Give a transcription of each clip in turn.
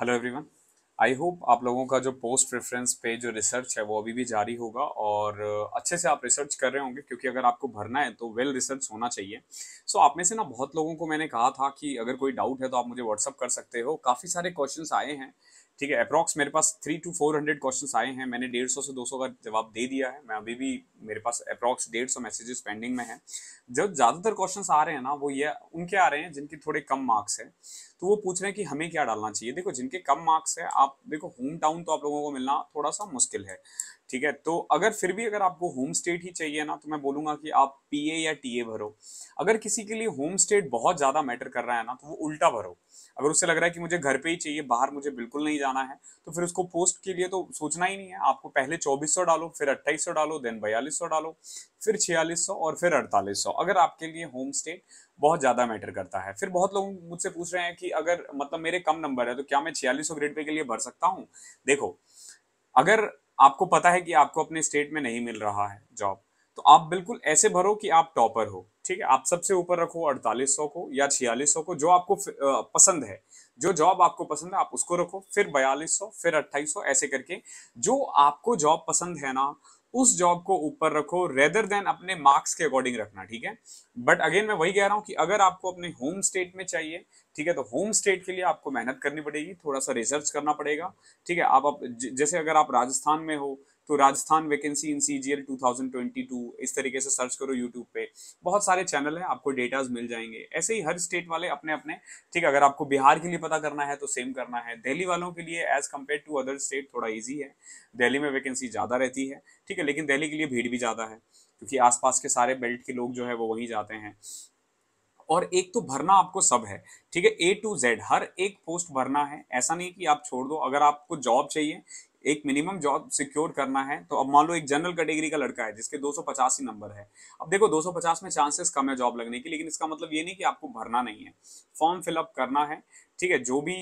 hello everyone I hope आप लोगों का जो पोस्ट रेफरेंस पे जो रिसर्च है वो अभी भी जारी होगा और uh, अच्छे से आप रिसर्च कर रहे होंगे क्योंकि अगर आपको भरना है तो वेल रिसर्च होना चाहिए सो so, आप में से ना बहुत लोगों को मैंने कहा था कि अगर कोई डाउट है तो आप मुझे व्हाट्सअप कर सकते हो काफ़ी सारे क्वेश्चंस आए हैं ठीक है अप्रॉक्स मेरे पास three two four hundred question आए हैं मैंने डेढ़ सौ से दो सौ का जवाब दे दिया है मैं अभी भी मेरे पास अप्रॉक्स डेढ़ सौ मैसेजेस पेंडिंग में है जब ज़्यादातर क्वेश्चन आ रहे हैं ना वो ये उनके आ रहे हैं जिनके थोड़े कम मार्क्स हैं तो वो पूछ रहे हैं कि हमें क्या डालना चाहिए देखो जिनके कम मार्क्स है आप देखो होम टाउन तो आप लोगों को मिलना थोड़ा सा मुश्किल है ठीक है तो अगर फिर भी अगर आपको होम स्टेट ही चाहिए ना तो मैं बोलूंगा कि आप पी या टी भरो अगर किसी के लिए होम स्टेट बहुत ज़्यादा मैटर कर रहा है ना तो वो उल्टा भरो अगर उससे लग रहा है कि मुझे घर पे ही चाहिए बाहर मुझे बिल्कुल नहीं जाना है तो फिर उसको पोस्ट के लिए तो सोचना ही नहीं है आपको पहले 2400 डालो फिर 2800 डालो देन 4200 डालो फिर 4600 और फिर 4800 अगर आपके लिए होम स्टे बहुत ज़्यादा मैटर करता है फिर बहुत लोग मुझसे पूछ रहे हैं कि अगर मतलब मेरे कम नंबर है तो क्या मैं छियालीस ग्रेड पे के लिए भर सकता हूँ देखो अगर आपको पता है कि आपको अपने स्टेट में नहीं मिल रहा है जॉब तो आप बिल्कुल ऐसे भरो कि आप टॉपर हो ठीक है आप सबसे ऊपर रखो अड़तालीस सौ को या छियालीस सौ को जो आपको पसंद है जो जॉब आपको पसंद है आप उसको रखो फिर बयालीस सौ फिर अट्ठाईस सौ ऐसे करके जो आपको जॉब पसंद है ना उस जॉब को ऊपर रखो रेदर देन अपने मार्क्स के अकॉर्डिंग रखना ठीक है बट अगेन मैं वही कह रहा हूँ कि अगर आपको अपने होम स्टेट में चाहिए ठीक है तो होम स्टेट के लिए आपको मेहनत करनी पड़ेगी थोड़ा सा रिसर्च करना पड़ेगा ठीक है आप, आप जैसे अगर आप राजस्थान में हो तो राजस्थान वैकेंसी इन सी 2022 इस तरीके से सर्च करो यूट्यूब पे बहुत सारे चैनल हैं आपको डेटाज मिल जाएंगे ऐसे ही हर स्टेट वाले अपने अपने ठीक अगर आपको बिहार के लिए पता करना है तो सेम करना है दिल्ली वालों के लिए as compare to other state थोड़ा ईजी है दिल्ली में वैकेंसी ज़्यादा रहती है ठीक है लेकिन दिल्ली के लिए भीड़ भी ज़्यादा है क्योंकि आसपास के सारे बेल्ट के लोग जो है वो वहीं जाते हैं और एक तो भरना आपको सब है ठीक है ए टू जेड हर एक पोस्ट भरना है ऐसा नहीं कि आप छोड़ दो अगर आपको जॉब चाहिए एक मिनिमम जॉब सिक्योर करना है तो अब मान लो एक जनरल कैटेगरी का लड़का है जिसके 250 ही नंबर है अब देखो 250 में चांसेस कम है जॉब लगने की लेकिन इसका मतलब ये नहीं कि आपको भरना नहीं है फॉर्म फिलअप करना है ठीक है जो भी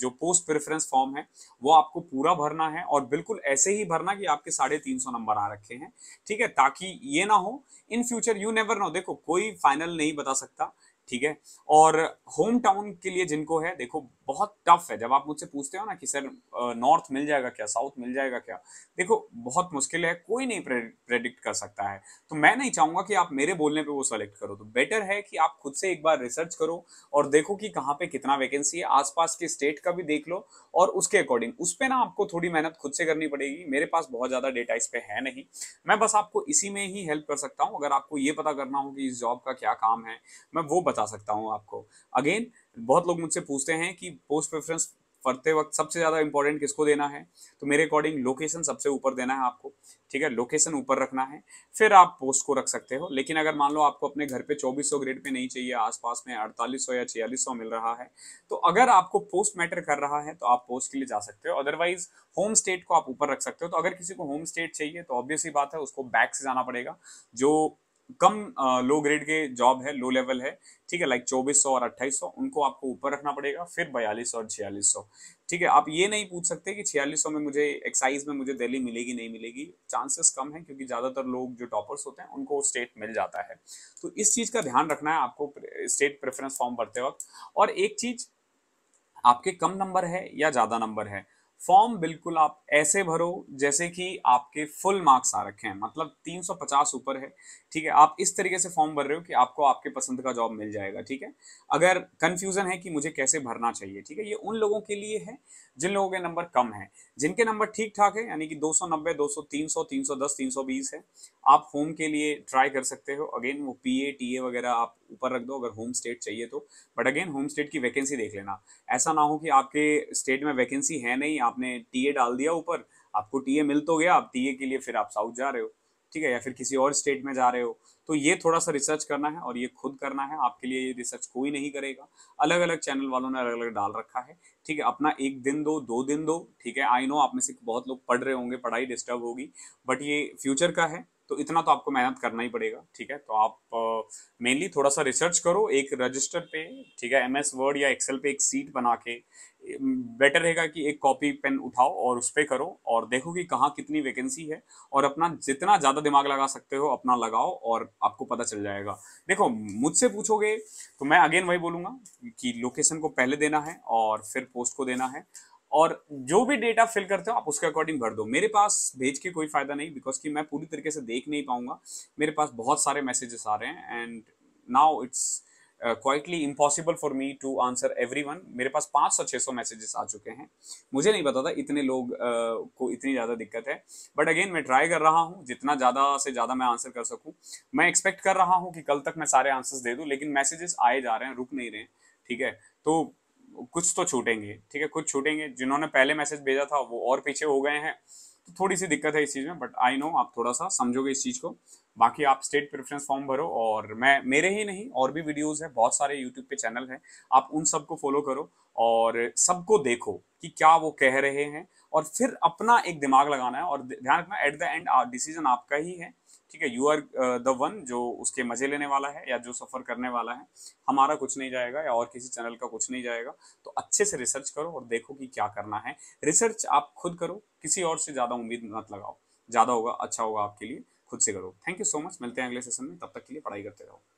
जो पोस्ट प्रेफरेंस फॉर्म है वो आपको पूरा भरना है और बिल्कुल ऐसे ही भरना कि आपके साढ़े तीन सौ नंबर आ रखे हैं ठीक है ताकि ये ना हो in future you never know देखो कोई फाइनल नहीं बता सकता ठीक है और होम टाउन के लिए जिनको है देखो बहुत टफ है जब आप मुझसे पूछते हो ना कि सर नॉर्थ मिल जाएगा क्या साउथ मिल जाएगा क्या देखो बहुत मुश्किल है कोई नहीं प्रेडिक्ट कर सकता है तो मैं नहीं चाहूंगा कि आप मेरे बोलने पे वो सेलेक्ट करो तो बेटर है कि आप खुद से एक बार रिसर्च करो और देखो कि कहाँ पे कितना वैकेंसी है आसपास के स्टेट का भी देख लो और उसके अकॉर्डिंग उस पर ना आपको थोड़ी मेहनत खुद से करनी पड़ेगी मेरे पास बहुत ज़्यादा डेटा इस पर है नहीं मैं बस आपको इसी में ही हेल्प कर सकता हूँ अगर आपको ये पता करना हो कि इस जॉब का क्या काम है मैं वो बता सकता हूँ आपको अगेन बहुत लोग मुझसे पूछते हैं कि पोस्ट प्रेफरेंस पढ़ते वक्त सबसे ज़्यादा इंपॉर्टेंट किसको देना है तो मेरे अकॉर्डिंग लोकेशन सबसे ऊपर देना है आपको ठीक है लोकेशन ऊपर रखना है फिर आप पोस्ट को रख सकते हो लेकिन अगर मान लो आपको अपने घर पे 2400 ग्रेड पे नहीं चाहिए आसपास में 4800 या 4600 मिल रहा है तो अगर आपको पोस्ट मैटर कर रहा है तो आप पोस्ट के लिए जा सकते हो अदरवाइज होम स्टेट को आप ऊपर रख सकते हो तो अगर किसी को होम स्टेट चाहिए तो ऑब्वियसली बात है उसको बैक से जाना पड़ेगा जो कम लो ग्रेड के जॉब है लो लेवल है ठीक है लाइक चौबीस सौ और 2800 सौ उनको आपको ऊपर रखना पड़ेगा फिर 4200 और छियालीस सौ ठीक है आप ये नहीं पूछ सकते कि छियालीस सौ में मुझे एक्साइज में मुझे दिल्ली मिलेगी नहीं मिलेगी चांसेस कम है क्योंकि ज़्यादातर लोग जो टॉपर्स होते हैं उनको स्टेट मिल जाता है तो इस चीज़ का ध्यान रखना है आपको स्टेट प्रेफरेंस फॉर्म भरते वक्त और एक चीज़ आपके कम नंबर है या ज़्यादा नंबर है फॉर्म बिल्कुल आप ऐसे भरो जैसे कि आपके फुल मार्क्स आ रखे हैं मतलब 350 ऊपर है ठीक है आप इस तरीके से फॉर्म भर रहे हो कि आपको आपके पसंद का जॉब मिल जाएगा ठीक है अगर कंफ्यूजन है कि मुझे कैसे भरना चाहिए ठीक है ये उन लोगों के लिए है जिन लोगों के नंबर कम है जिनके नंबर ठीक ठाक है यानी कि 290, 200, 300, 310, 320 है आप होम के लिए ट्राई कर सकते हो अगेन वो पी ए टी ए वगैरह आप ऊपर रख दो अगर होम स्टेट चाहिए तो बट अगेन होम स्टेट की वैकेंसी देख लेना ऐसा ना हो कि आपके स्टेट में वैकेंसी है नहीं आपने टीए डाल दिया ऊपर आपको टीए मिल तो गया आप टीए के लिए फिर आप साउथ जा रहे हो ठीक है या फिर किसी और स्टेट में जा रहे हो तो ये थोड़ा सा रिसर्च करना है और ये खुद करना है आपके लिए ये रिसर्च कोई नहीं करेगा अलग अलग चैनल वालों ने अलग अलग डाल रखा है ठीक है अपना एक दिन दो दो दिन दो ठीक है आई नो आप में से बहुत लोग पढ़ रहे होंगे पढ़ाई डिस्टर्ब होगी बट ये फ्यूचर का है तो इतना तो आपको मेहनत करना ही पड़ेगा ठीक है तो आप मेनली थोड़ा सा रिसर्च करो एक रजिस्टर पे ठीक है एम एस वर्ड या एक्सेल पे एक सीट बना के बेटर रहेगा कि एक कॉपी पेन उठाओ और उस पर करो और देखो कि कहाँ कितनी वैकेंसी है और अपना जितना ज़्यादा दिमाग लगा सकते हो अपना लगाओ और आपको पता चल जाएगा देखो मुझसे पूछोगे तो मैं अगेन वही बोलूँगा कि लोकेशन को पहले देना है और फिर पोस्ट को देना है और जो भी डेटा फिल करते हो आप उसके अकॉर्डिंग भर दो मेरे पास भेज के कोई फ़ायदा नहीं बिकॉज कि मैं पूरी तरीके से देख नहीं पाऊंगा मेरे पास बहुत सारे मैसेजेस आ रहे हैं and now it's quietly impossible for me to answer every one मेरे पास पाँच सौ छः सौ मैसेजेस आ चुके हैं मुझे नहीं पता था इतने लोग uh, को इतनी ज़्यादा दिक्कत है बट अगेन मैं ट्राई कर रहा हूँ जितना ज़्यादा से ज़्यादा मैं आंसर कर सकूँ मैं एक्सपेक्ट कर रहा हूँ कि कल तक मैं सारे आंसर्स दे दूँ लेकिन मैसेजेस आए जा रहे हैं रुक नहीं रहे हैं ठीक है तो कुछ तो छूटेंगे ठीक है कुछ छूटेंगे जिन्होंने पहले मैसेज भेजा था वो और पीछे हो गए हैं तो थोड़ी सी दिक्कत है इस चीज़ में बट आई नो आप थोड़ा सा समझोगे इस चीज़ को बाकी आप स्टेट प्रेफरेंस फॉर्म भरो और मैं मेरे ही नहीं और भी वीडियोस है बहुत सारे यूट्यूब पे चैनल हैं आप उन सबको फॉलो करो और सबको देखो कि क्या वो कह रहे हैं और फिर अपना एक दिमाग लगाना है और ध्यान रखना एट द एंड डिसीजन आपका ही है ठीक है यू आर द वन जो उसके मजे लेने वाला है या जो सफ़र करने वाला है हमारा कुछ नहीं जाएगा या और किसी चैनल का कुछ नहीं जाएगा तो अच्छे से रिसर्च करो और देखो कि क्या करना है रिसर्च आप खुद करो किसी और से ज़्यादा उम्मीद मत लगाओ ज़्यादा होगा अच्छा होगा आपके लिए खुद से करो थैंक यू सो मच मिलते हैं अगले सेशन में तब तक के लिए पढ़ाई करते रहो